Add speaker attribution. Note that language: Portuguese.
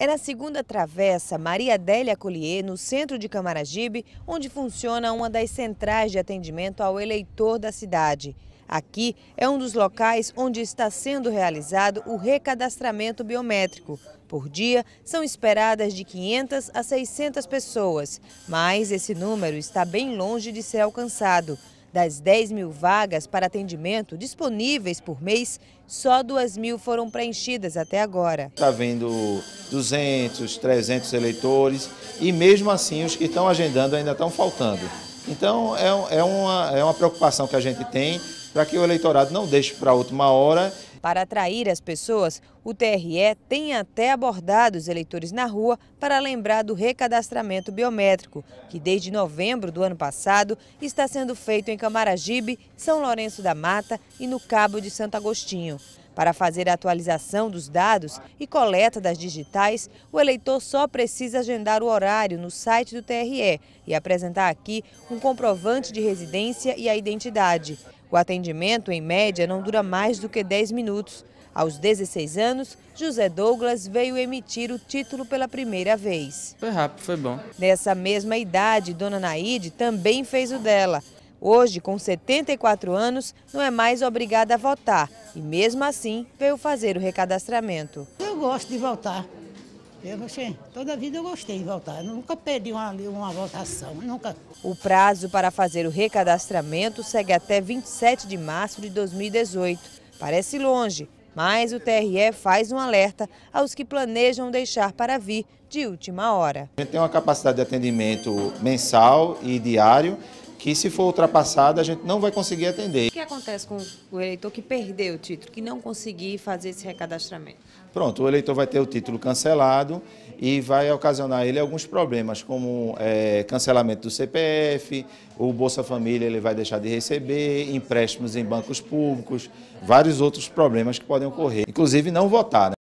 Speaker 1: É na segunda travessa Maria Adélia Collier, no centro de Camaragibe, onde funciona uma das centrais de atendimento ao eleitor da cidade. Aqui é um dos locais onde está sendo realizado o recadastramento biométrico. Por dia, são esperadas de 500 a 600 pessoas, mas esse número está bem longe de ser alcançado. Das 10 mil vagas para atendimento disponíveis por mês, só 2 mil foram preenchidas até agora.
Speaker 2: Está vendo 200, 300 eleitores e mesmo assim os que estão agendando ainda estão faltando. Então é, é, uma, é uma preocupação que a gente tem para que o eleitorado não deixe para a última hora
Speaker 1: para atrair as pessoas, o TRE tem até abordado os eleitores na rua para lembrar do recadastramento biométrico, que desde novembro do ano passado está sendo feito em Camaragibe, São Lourenço da Mata e no Cabo de Santo Agostinho. Para fazer a atualização dos dados e coleta das digitais, o eleitor só precisa agendar o horário no site do TRE e apresentar aqui um comprovante de residência e a identidade. O atendimento, em média, não dura mais do que 10 minutos. Aos 16 anos, José Douglas veio emitir o título pela primeira vez. Foi rápido, foi bom. Nessa mesma idade, Dona Naide também fez o dela. Hoje, com 74 anos, não é mais obrigada a votar e, mesmo assim, veio fazer o recadastramento. Eu gosto de votar. Eu, gostei. Assim, toda a vida eu gostei de votar. Eu nunca perdi uma, uma votação, nunca. O prazo para fazer o recadastramento segue até 27 de março de 2018. Parece longe, mas o TRE faz um alerta aos que planejam deixar para vir de última hora.
Speaker 2: A gente tem uma capacidade de atendimento mensal e diário que se for ultrapassada a gente não vai conseguir atender. O que
Speaker 1: acontece com o eleitor que perdeu o título, que não conseguiu fazer esse recadastramento?
Speaker 2: Pronto, o eleitor vai ter o título cancelado e vai ocasionar ele alguns problemas, como é, cancelamento do CPF, o Bolsa Família ele vai deixar de receber, empréstimos em bancos públicos, vários outros problemas que podem ocorrer, inclusive não votar. Né?